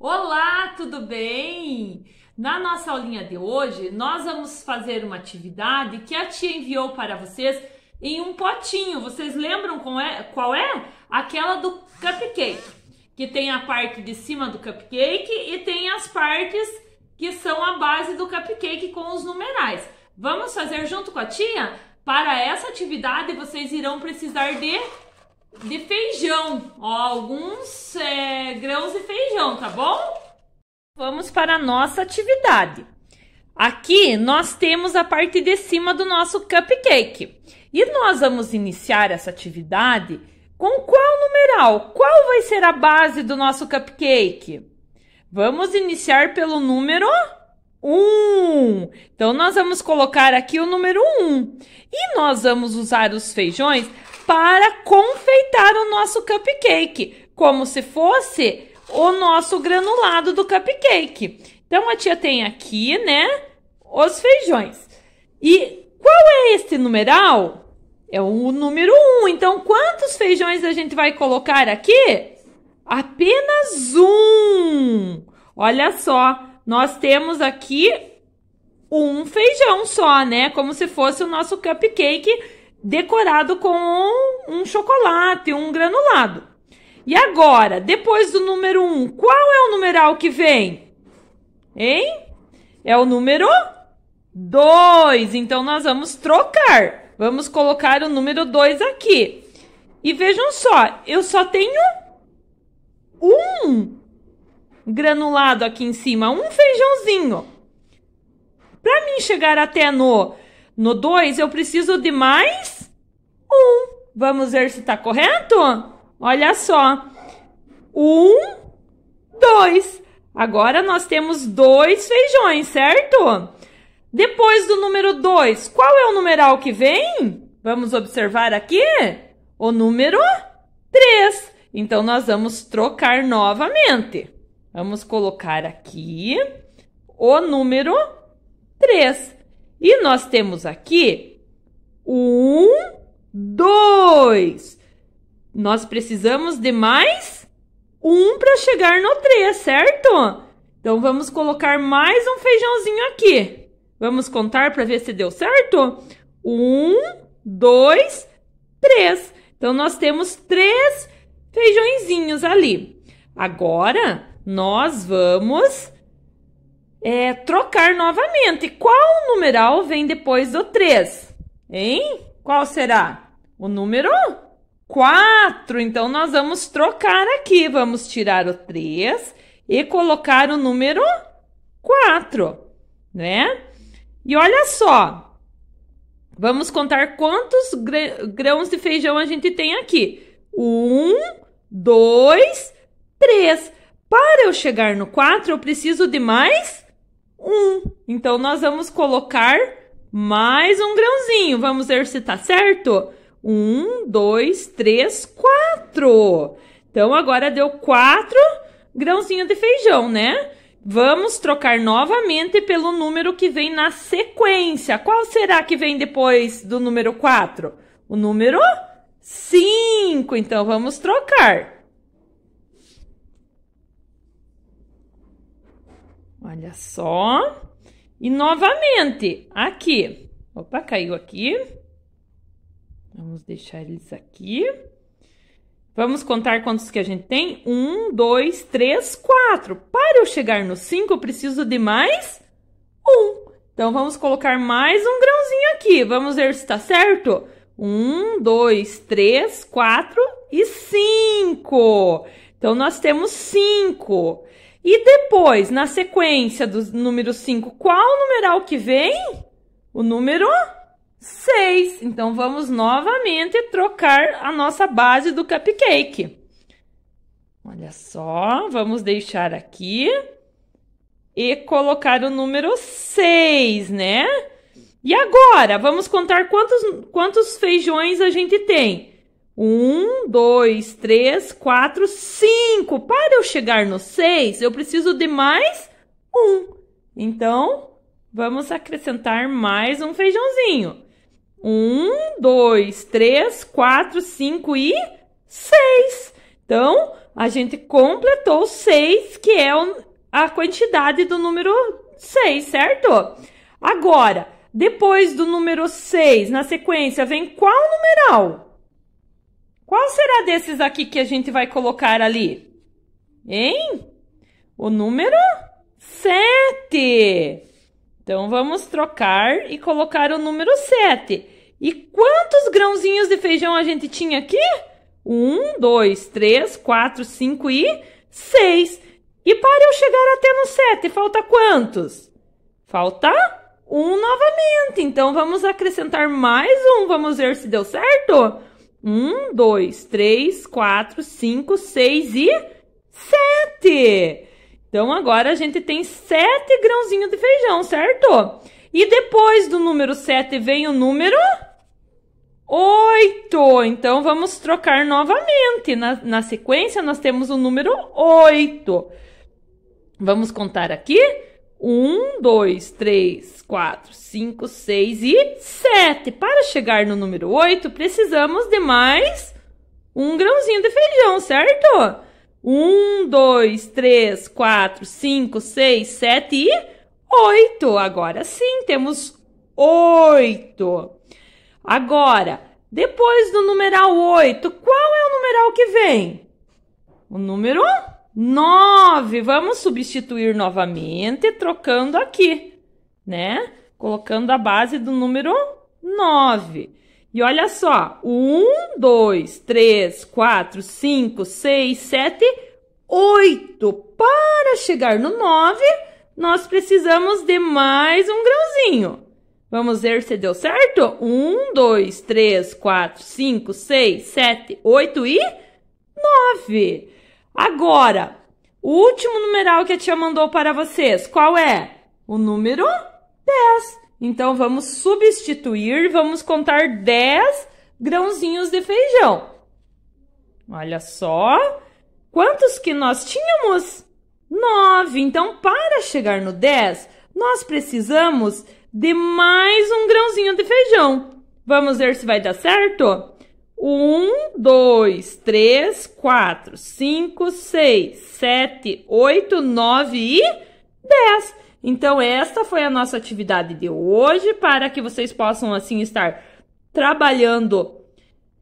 Olá, tudo bem? Na nossa aulinha de hoje, nós vamos fazer uma atividade que a tia enviou para vocês em um potinho. Vocês lembram qual é? Qual é? Aquela do cupcake, que tem a parte de cima do cupcake e tem as partes que são a base do cupcake com os numerais. Vamos fazer junto com a tia? Para essa atividade, vocês irão precisar de de feijão. Ó, alguns é, grãos de feijão, tá bom? Vamos para a nossa atividade. Aqui nós temos a parte de cima do nosso cupcake. E nós vamos iniciar essa atividade com qual numeral? Qual vai ser a base do nosso cupcake? Vamos iniciar pelo número 1. Então nós vamos colocar aqui o número 1. E nós vamos usar os feijões para confeitar o nosso cupcake, como se fosse o nosso granulado do cupcake. Então a tia tem aqui, né, os feijões. E qual é este numeral? É o número 1. Um. Então quantos feijões a gente vai colocar aqui? Apenas um. Olha só, nós temos aqui um feijão só, né? Como se fosse o nosso cupcake decorado com um, um chocolate, um granulado. E agora, depois do número 1, um, qual é o numeral que vem? Hein? É o número 2. Então, nós vamos trocar. Vamos colocar o número 2 aqui. E vejam só, eu só tenho um granulado aqui em cima, um feijãozinho. Para mim chegar até no no 2, eu preciso de mais Vamos ver se está correto? Olha só. Um, dois. Agora nós temos dois feijões, certo? Depois do número dois, qual é o numeral que vem? Vamos observar aqui o número três. Então nós vamos trocar novamente. Vamos colocar aqui o número três. E nós temos aqui um 2. Nós precisamos de mais um para chegar no 3, certo? Então vamos colocar mais um feijãozinho aqui. Vamos contar para ver se deu certo? 1, 2, 3. Então nós temos três feijõezinhos ali. Agora nós vamos é, trocar novamente. Qual numeral vem depois do 3? Hein? Qual será? O número 4. Então, nós vamos trocar aqui. Vamos tirar o 3 e colocar o número 4, né? E olha só. Vamos contar quantos grãos de feijão a gente tem aqui. Um, dois, três. Para eu chegar no 4, eu preciso de mais um. Então, nós vamos colocar mais um grãozinho. Vamos ver se tá certo? Um, dois, três, quatro. Então agora deu quatro grãozinhos de feijão, né? Vamos trocar novamente pelo número que vem na sequência. Qual será que vem depois do número 4? O número 5. Então vamos trocar. Olha só. E novamente, aqui. Opa, caiu aqui. Vamos deixar eles aqui. Vamos contar quantos que a gente tem? Um, dois, três, quatro. Para eu chegar no cinco, eu preciso de mais um. Então, vamos colocar mais um grãozinho aqui. Vamos ver se está certo? Um, dois, três, quatro e cinco. Então, nós temos cinco. E depois, na sequência do número cinco, qual o numeral que vem? O número 6. Então vamos novamente trocar a nossa base do cupcake. Olha só, vamos deixar aqui e colocar o número 6, né? E agora, vamos contar quantos, quantos feijões a gente tem. Um, dois, três, quatro, cinco. Para eu chegar no seis, eu preciso de mais um. Então, vamos acrescentar mais um feijãozinho. Um, dois, três, quatro, cinco e seis. Então, a gente completou seis, que é a quantidade do número seis, certo? Agora, depois do número seis, na sequência, vem qual numeral? Qual será desses aqui que a gente vai colocar ali? Hein? O número sete. Então vamos trocar e colocar o número 7. E quantos grãozinhos de feijão a gente tinha aqui? 1, 2, 3, 4, 5 e 6. E para eu chegar até no 7, falta quantos? Falta 1 novamente. Então vamos acrescentar mais um. Vamos ver se deu certo? 1, 2, 3, 4, 5, 6 e 7. Então agora a gente tem sete grãozinhos de feijão, certo? E depois do número 7 vem o número 8. Então vamos trocar novamente. Na, na sequência nós temos o número 8. Vamos contar aqui. 1, 2, 3, 4, 5, 6 e 7. Para chegar no número 8, precisamos de mais um grãozinho de feijão, certo? Um, dois, três, quatro, cinco, seis, sete e oito. Agora sim, temos oito. Agora, depois do numeral oito, qual é o numeral que vem? O número nove. Vamos substituir novamente, trocando aqui, né? Colocando a base do número nove. E olha só, um, dois, três, quatro, cinco, seis, sete, oito. Para chegar no nove, nós precisamos de mais um grãozinho. Vamos ver se deu certo? Um, dois, três, quatro, cinco, seis, sete, oito e nove. Agora, o último numeral que a tia mandou para vocês, qual é? O número 10. Então, vamos substituir, vamos contar 10 grãozinhos de feijão. Olha só, quantos que nós tínhamos? 9. Então, para chegar no 10, nós precisamos de mais um grãozinho de feijão. Vamos ver se vai dar certo? 1, 2, 3, 4, 5, 6, 7, 8, 9 e 10. Então, esta foi a nossa atividade de hoje para que vocês possam, assim, estar trabalhando,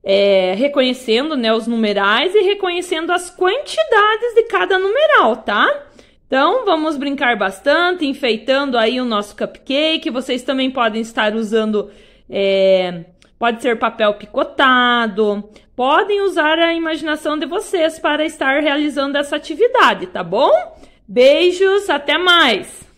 é, reconhecendo né, os numerais e reconhecendo as quantidades de cada numeral, tá? Então, vamos brincar bastante, enfeitando aí o nosso cupcake. Vocês também podem estar usando. É, pode ser papel picotado. Podem usar a imaginação de vocês para estar realizando essa atividade, tá bom? Beijos, até mais!